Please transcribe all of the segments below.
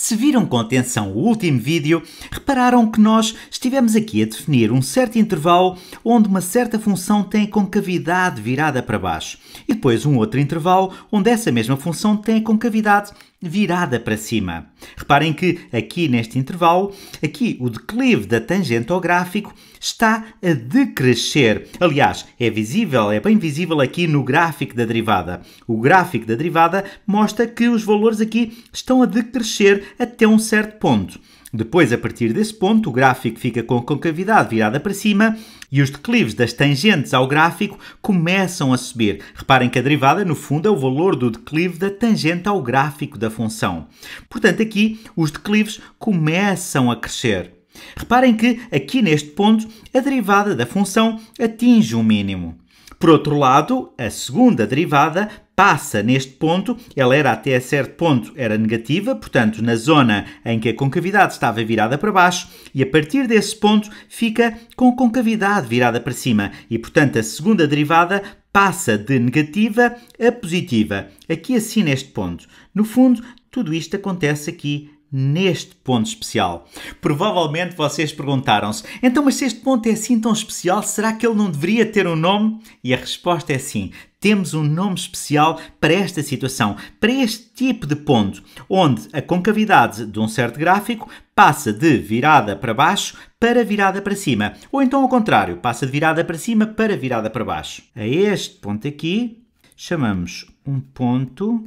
Se viram com atenção o último vídeo, repararam que nós estivemos aqui a definir um certo intervalo onde uma certa função tem concavidade virada para baixo e depois um outro intervalo onde essa mesma função tem concavidade virada para cima. Reparem que aqui neste intervalo, aqui o declive da tangente ao gráfico está a decrescer. Aliás, é visível, é bem visível aqui no gráfico da derivada. O gráfico da derivada mostra que os valores aqui estão a decrescer até um certo ponto. Depois, a partir desse ponto, o gráfico fica com a concavidade virada para cima e os declives das tangentes ao gráfico começam a subir. Reparem que a derivada, no fundo, é o valor do declive da tangente ao gráfico da função. Portanto, aqui os declives começam a crescer. Reparem que aqui neste ponto a derivada da função atinge o um mínimo. Por outro lado, a segunda derivada passa neste ponto, ela era até certo ponto era negativa, portanto, na zona em que a concavidade estava virada para baixo, e a partir desse ponto fica com concavidade virada para cima, e portanto a segunda derivada passa de negativa a positiva, aqui assim neste ponto. No fundo, tudo isto acontece aqui neste ponto especial. Provavelmente vocês perguntaram-se: então, mas se este ponto é assim tão especial, será que ele não deveria ter um nome? E a resposta é sim. Temos um nome especial para esta situação, para este tipo de ponto, onde a concavidade de um certo gráfico passa de virada para baixo para virada para cima, ou então ao contrário, passa de virada para cima para virada para baixo. A este ponto aqui chamamos um ponto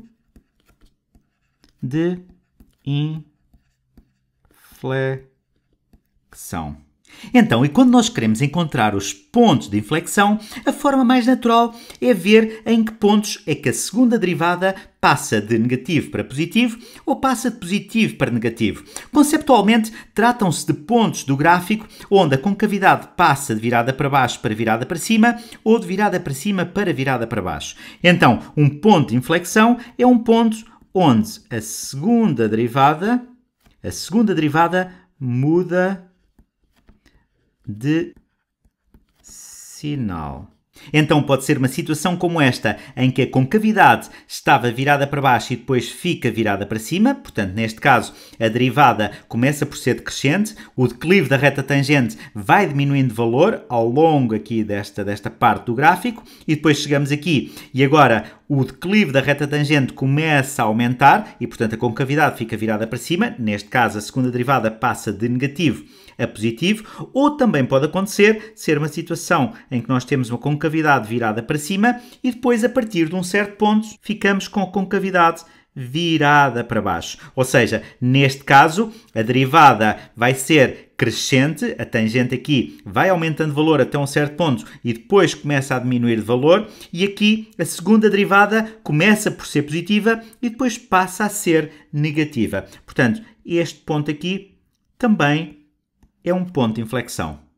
de in inflexão. Então, e quando nós queremos encontrar os pontos de inflexão, a forma mais natural é ver em que pontos é que a segunda derivada passa de negativo para positivo ou passa de positivo para negativo. Conceptualmente, tratam-se de pontos do gráfico onde a concavidade passa de virada para baixo para virada para cima ou de virada para cima para virada para baixo. Então, um ponto de inflexão é um ponto onde a segunda derivada a segunda derivada muda de sinal. Então pode ser uma situação como esta, em que a concavidade estava virada para baixo e depois fica virada para cima, portanto, neste caso, a derivada começa por ser decrescente, o declive da reta tangente vai diminuindo de valor ao longo aqui desta, desta parte do gráfico, e depois chegamos aqui, e agora o declive da reta tangente começa a aumentar e, portanto, a concavidade fica virada para cima. Neste caso, a segunda derivada passa de negativo a positivo, ou também pode acontecer ser uma situação em que nós temos uma concavidade virada para cima e depois, a partir de um certo ponto, ficamos com a concavidade virada para baixo. Ou seja, neste caso, a derivada vai ser crescente, a tangente aqui vai aumentando de valor até um certo ponto e depois começa a diminuir de valor, e aqui a segunda derivada começa por ser positiva e depois passa a ser negativa. Portanto, este ponto aqui também é um ponto de inflexão.